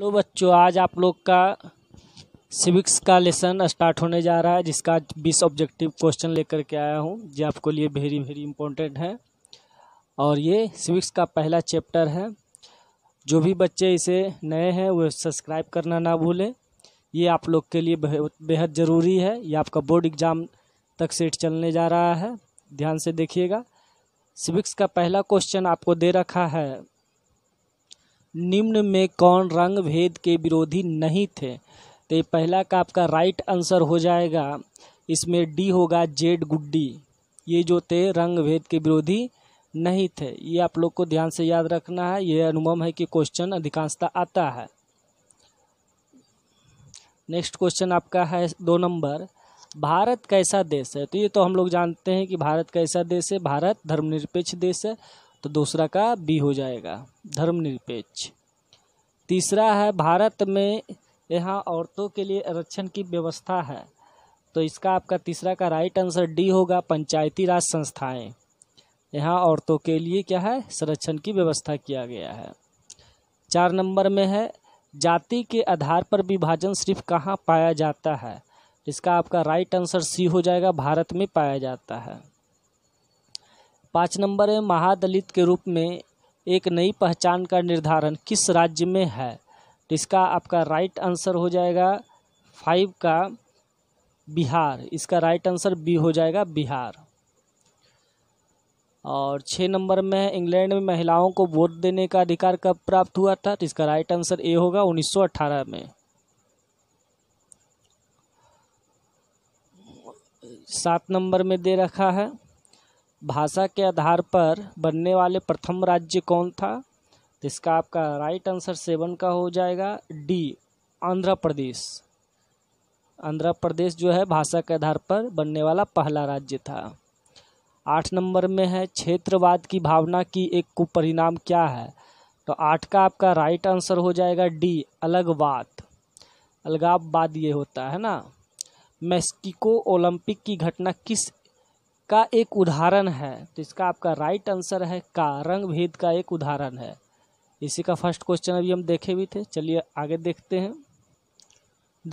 hello बच्चों आज आप लोग का सिविक्स का लेसन स्टार्ट होने जा रहा है जिसका आज बीस ऑब्जेक्टिव क्वेश्चन लेकर के आया हूँ जो आपको लिए वेरी वेरी इम्पोर्टेंट है और ये सिविक्स का पहला चैप्टर है जो भी बच्चे इसे नए हैं वो सब्सक्राइब करना ना भूलें ये आप लोग के लिए बेहद ज़रूरी है ये आपका बोर्ड एग्ज़ाम तक सेट चलने जा रहा है ध्यान से देखिएगा सिविक्स का पहला क्वेश्चन आपको दे रखा है निम्न में कौन रंग भेद के विरोधी नहीं थे तो पहला का आपका राइट आंसर हो जाएगा इसमें डी होगा जेड गुड्डी ये जो थे रंग भेद के विरोधी नहीं थे ये आप लोग को ध्यान से याद रखना है ये अनुभव है कि क्वेश्चन अधिकांशता आता है नेक्स्ट क्वेश्चन आपका है दो नंबर भारत कैसा देश है तो ये तो हम लोग जानते हैं कि भारत कैसा देश है भारत धर्मनिरपेक्ष देश है तो दूसरा का बी हो जाएगा धर्मनिरपेक्ष तीसरा है भारत में यहाँ औरतों के लिए आरक्षण की व्यवस्था है तो इसका आपका तीसरा का राइट आंसर डी होगा पंचायती राज संस्थाएं यहाँ औरतों के लिए क्या है संरक्षण की व्यवस्था किया गया है चार नंबर में है जाति के आधार पर विभाजन सिर्फ कहाँ पाया जाता है इसका आपका राइट आंसर सी हो जाएगा भारत में पाया जाता है पाँच नंबर है महादलित के रूप में एक नई पहचान का निर्धारण किस राज्य में है तो इसका आपका राइट आंसर हो जाएगा फाइव का बिहार इसका राइट आंसर बी हो जाएगा बिहार और छः नंबर में इंग्लैंड में महिलाओं को वोट देने का अधिकार कब प्राप्त हुआ था तो इसका राइट आंसर ए होगा 1918 में सात नंबर में दे रखा है भाषा के आधार पर बनने वाले प्रथम राज्य कौन था इसका आपका राइट आंसर सेवन का हो जाएगा डी आंध्र प्रदेश आंध्र प्रदेश जो है भाषा के आधार पर बनने वाला पहला राज्य था आठ नंबर में है क्षेत्रवाद की भावना की एक कुपरिणाम क्या है तो आठ का आपका राइट आंसर हो जाएगा डी अलगवाद अलगाववाद ये होता है ना मैक्सिको ओलंपिक की घटना किस का एक उदाहरण है तो इसका आपका राइट आंसर है का रंग भेद का एक उदाहरण है इसी का फर्स्ट क्वेश्चन अभी हम देखे भी थे चलिए आगे देखते हैं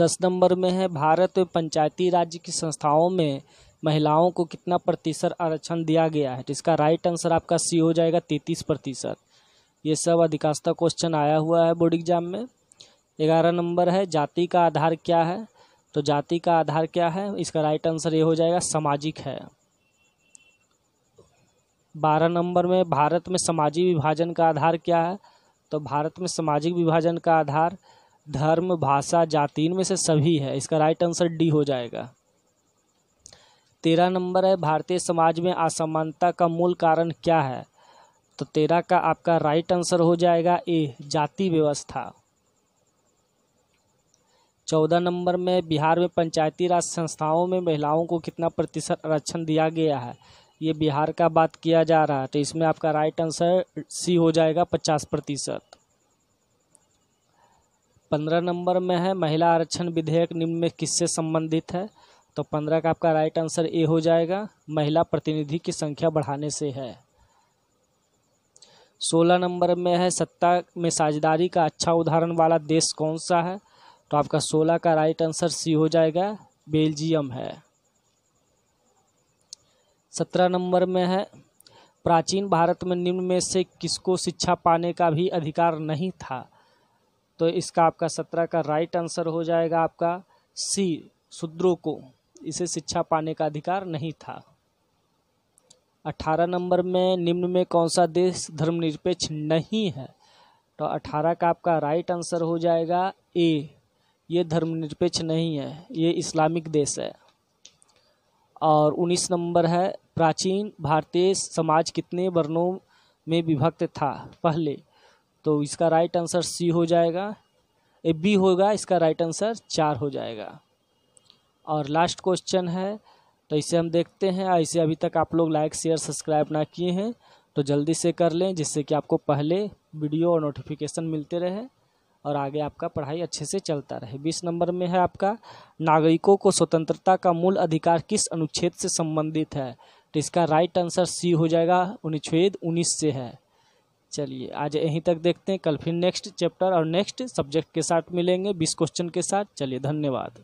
दस नंबर में है भारत में पंचायती राज्य की संस्थाओं में महिलाओं को कितना प्रतिशत आरक्षण दिया गया है तो इसका राइट आंसर आपका सी हो जाएगा तैंतीस प्रतिशत ये सब अधिकांशता क्वेश्चन आया हुआ है बोर्ड एग्जाम में ग्यारह नंबर है जाति का आधार क्या है तो जाति का आधार क्या है इसका राइट आंसर ये हो जाएगा सामाजिक है बारह नंबर में भारत में सामाजिक विभाजन का आधार क्या है तो भारत में सामाजिक विभाजन का आधार धर्म भाषा जाति इनमें से सभी है इसका राइट आंसर डी हो जाएगा तेरह नंबर है भारतीय समाज में असमानता का मूल कारण क्या है तो तेरह का आपका राइट आंसर हो जाएगा ए जाति व्यवस्था चौदह नंबर में बिहार में पंचायती राज संस्थाओं में महिलाओं को कितना प्रतिशत आरक्षण दिया गया है ये बिहार का बात किया जा रहा है तो इसमें आपका राइट आंसर सी हो जाएगा पचास प्रतिशत पंद्रह नंबर में है महिला आरक्षण विधेयक निम्न में किससे संबंधित है तो पंद्रह का आपका राइट आंसर ए हो जाएगा महिला प्रतिनिधि की संख्या बढ़ाने से है सोलह नंबर में है सत्ता में साझेदारी का अच्छा उदाहरण वाला देश कौन सा है तो आपका सोलह का राइट आंसर सी हो जाएगा बेल्जियम है सत्रह नंबर में है प्राचीन भारत में निम्न में से किसको शिक्षा पाने का भी अधिकार नहीं था तो इसका आपका सत्रह का राइट आंसर हो जाएगा आपका सी शूद्रों को इसे शिक्षा पाने का अधिकार नहीं था अठारह नंबर में निम्न में कौन सा देश धर्मनिरपेक्ष नहीं है तो अठारह का आपका राइट आंसर हो जाएगा ए ये धर्मनिरपेक्ष नहीं है ये इस्लामिक देश है और उन्नीस नंबर है प्राचीन भारतीय समाज कितने वर्णों में विभक्त था पहले तो इसका राइट आंसर सी हो जाएगा ए बी होगा इसका राइट आंसर चार हो जाएगा और लास्ट क्वेश्चन है तो इसे हम देखते हैं ऐसे अभी तक आप लोग लाइक शेयर सब्सक्राइब ना किए हैं तो जल्दी से कर लें जिससे कि आपको पहले वीडियो और नोटिफिकेशन मिलते रहे और आगे आपका पढ़ाई अच्छे से चलता रहे बीस नंबर में है आपका नागरिकों को स्वतंत्रता का मूल अधिकार किस अनुच्छेद से संबंधित है तो इसका राइट आंसर सी हो जाएगा अनुच्छेद उन्नीस से है चलिए आज यहीं तक देखते हैं कल फिर नेक्स्ट चैप्टर और नेक्स्ट सब्जेक्ट के साथ मिलेंगे बीस क्वेश्चन के साथ चलिए धन्यवाद